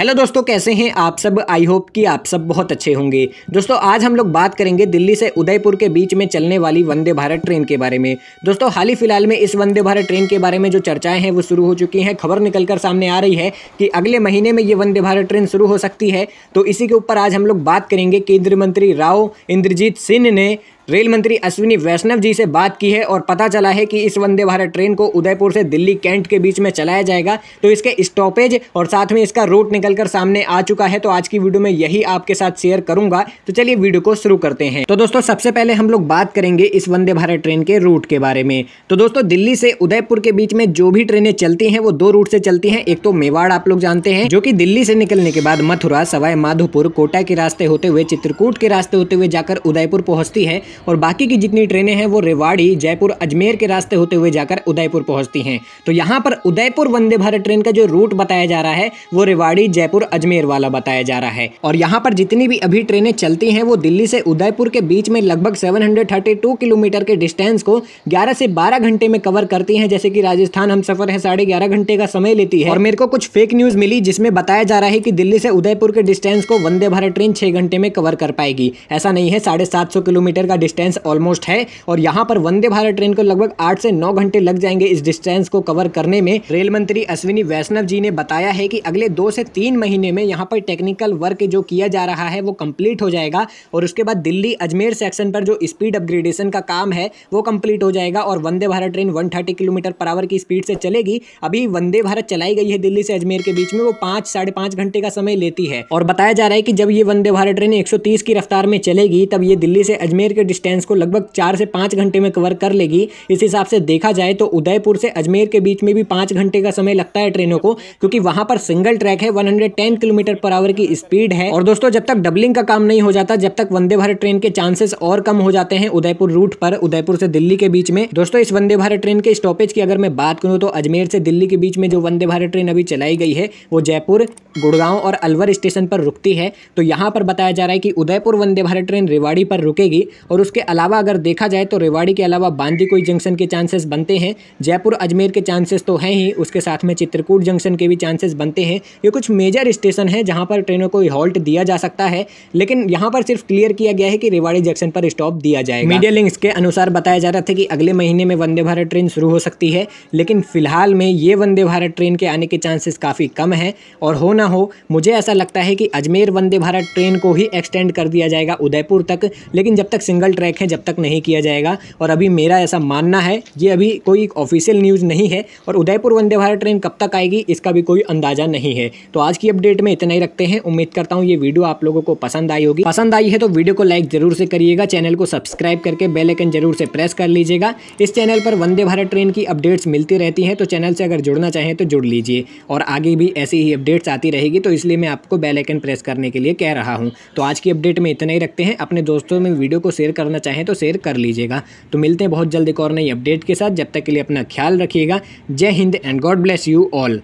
hello दोस्तों कैसे हैं आप सब आई होप कि आप सब बहुत अच्छे होंगे दोस्तों आज हम लोग बात करेंगे दिल्ली से उदयपुर के बीच में चलने वाली वंदे भारत ट्रेन के बारे में दोस्तों हाल ही फिलहाल में इस वंदे भारत ट्रेन के बारे में जो चर्चाएं हैं वो शुरू हो चुकी हैं खबर निकलकर सामने आ रही है कि अगले महीने में ये वंदे भारत ट्रेन शुरू हो सकती है तो इसी के ऊपर आज हम लोग बात करेंगे केंद्रीय मंत्री राव इंद्रजीत सिंह ने रेल मंत्री अश्विनी वैष्णव जी से बात की है और पता चला है कि इस वंदे भारत ट्रेन को उदयपुर से दिल्ली कैंट के बीच में चलाया जाएगा तो इसके स्टॉपेज और साथ में इसका रूट निकलकर सामने आ चुका है तो आज की वीडियो में यही आपके साथ शेयर करूंगा तो चलिए वीडियो को शुरू करते हैं तो दोस्तों सबसे पहले हम लोग बात करेंगे इस वंदे भारत ट्रेन के रूट के बारे में तो दोस्तों दिल्ली से उदयपुर के बीच में जो भी ट्रेनें चलती हैं वो दो रूट से चलती हैं एक तो मेवाड़ आप लोग जानते हैं जो कि दिल्ली से निकलने के बाद मथुरा सवाई माधोपुर कोटा के रास्ते होते हुए चित्रकूट के रास्ते होते हुए जाकर उदयपुर पहुंचती है और बाकी की जितनी ट्रेनें हैं वो रेवाड़ी जयपुर अजमेर के रास्ते होते हुए जाकर उदयपुर पहुंचती हैं तो यहाँ पर उदयपुर वंदे भारत ट्रेन का जो रूट बताया जा रहा है वो रेवाड़ी जयपुर अजमेर वाला बताया जा रहा है और यहाँ पर जितनी भी अभी ट्रेनें चलती हैं वो दिल्ली से उदयपुर के बीच में लगभग सेवन किलोमीटर के डिस्टेंस को ग्यारह से बारह घंटे में कवर करती हैं जैसे कि राजस्थान हम सफर है साढ़े घंटे का समय लेती है और मेरे को कुछ फेक न्यूज मिली जिसमें बताया जा रहा है कि दिल्ली से उदयपुर के डिस्टेंस को वंदे भारत ट्रेन छह घंटे में कवर कर पाएगी ऐसा नहीं है साढ़े किलोमीटर का डिस्टेंस ऑलमोस्ट है और यहाँ पर वंदे भारत ट्रेन को लगभग आठ से नौ घंटे लग जाएंगे इस डिस्टेंस को कवर करने में रेल मंत्री अश्विनी वैष्णव जी ने बताया है कि अगले दो से तीन महीने में यहाँ पर टेक्निकल वर्क जो किया जा रहा है वो कंप्लीट हो जाएगा और उसके बाद दिल्ली अजमेर सेक्शन पर जो स्पीड अपग्रेडेशन का काम है वो कंप्लीट हो जाएगा और Vande Bharat train 130 kilometre per hour की स्पीड से चलेगी अभी वंदे भारत चलाई गई है दिल्ली से अजमेर के बीच में वो पाँच साढ़े पाँच घंटे का समय लेती है और बताया जा रहा है कि जब ये वंदे भारत ट्रेन 130 की रफ्तार में चलेगी तब ये दिल्ली से अजमेर के डिस्टेंस को लगभग चार से पाँच घंटे में कवर कर लेगी इस हिसाब से देखा जाए तो उदयपुर से अजमेर के बीच में भी पाँच घंटे का समय लगता है ट्रेनों को क्योंकि वहाँ पर सिंगल ट्रैक है 110 किलोमीटर पर आवर की स्पीड है और दोस्तों जब तक डबलिंग का काम नहीं हो जाता जब तक वंदे भारत ट्रेन के चांसेस और कम हो जाते हैं उदयपुर रूट पर उदयपुर से दिल्ली के बीच में दोस्तों इस वंदे भारत ट्रेन के स्टॉपेज की अगर मैं बात करूँ तो अजमेर से दिल्ली के बीच में जो वंदे भारत ट्रेन अभी चलाई गई है वो जयपुर गुड़गांव और अलवर स्टेशन पर रुकती है तो यहाँ पर बताया जा रहा है कि उदयपुर वंदे भारत ट्रेन रेवाड़ी पर रुकेगी और और उसके अलावा अगर देखा जाए तो रेवाड़ी के अलावा बांदीकोई जंक्शन के चांसेस बनते हैं जयपुर अजमेर के चांसेस तो हैं ही उसके साथ में चित्रकूट जंक्शन के भी चांसेस बनते हैं ये कुछ मेजर स्टेशन है जहाँ पर ट्रेनों को हॉल्ट दिया जा सकता है लेकिन यहाँ पर सिर्फ क्लियर किया गया है कि रेवाड़ी जंक्शन पर स्टॉप दिया जाएगा मीडिया लिंक्स के अनुसार बताया जा रहा था कि अगले महीने में वंदे भारत ट्रेन शुरू हो सकती है लेकिन फिलहाल में ये वंदे भारत ट्रेन के आने के चांसेस काफ़ी कम हैं और हो ना हो मुझे ऐसा लगता है कि अजमेर वंदे भारत ट्रेन को ही एक्सटेंड कर दिया जाएगा उदयपुर तक लेकिन जब तक सिंगल फॉल ट्रैक है जब तक नहीं किया जाएगा और अभी मेरा ऐसा मानना है ये अभी कोई ऑफिशियल न्यूज़ नहीं है और उदयपुर वंदे भारत ट्रेन कब तक आएगी इसका भी कोई अंदाजा नहीं है तो आज की अपडेट में इतना ही रखते हैं उम्मीद करता हूँ ये वीडियो आप लोगों को पसंद आई होगी पसंद आई है तो वीडियो को लाइक जरूर से करिएगा चैनल को सब्सक्राइब करके बेलाइकन जरूर से प्रेस कर लीजिएगा इस चैनल पर वंदे भारत ट्रेन की अपडेट्स मिलती रहती हैं तो चैनल से अगर जुड़ना चाहें तो जुड़ लीजिए और आगे भी ऐसी ही अपडेट्स आती रहेगी तो इसलिए मैं आपको बेलाइकन प्रेस करने के लिए कह रहा हूँ तो आज की अपडेट में इतना ही रखते हैं अपने दोस्तों में वीडियो को शेयर करना चाहें तो शेयर कर लीजिएगा तो मिलते हैं बहुत जल्द एक और नई अपडेट के साथ जब तक के लिए अपना ख्याल रखिएगा जय Hind and God bless you all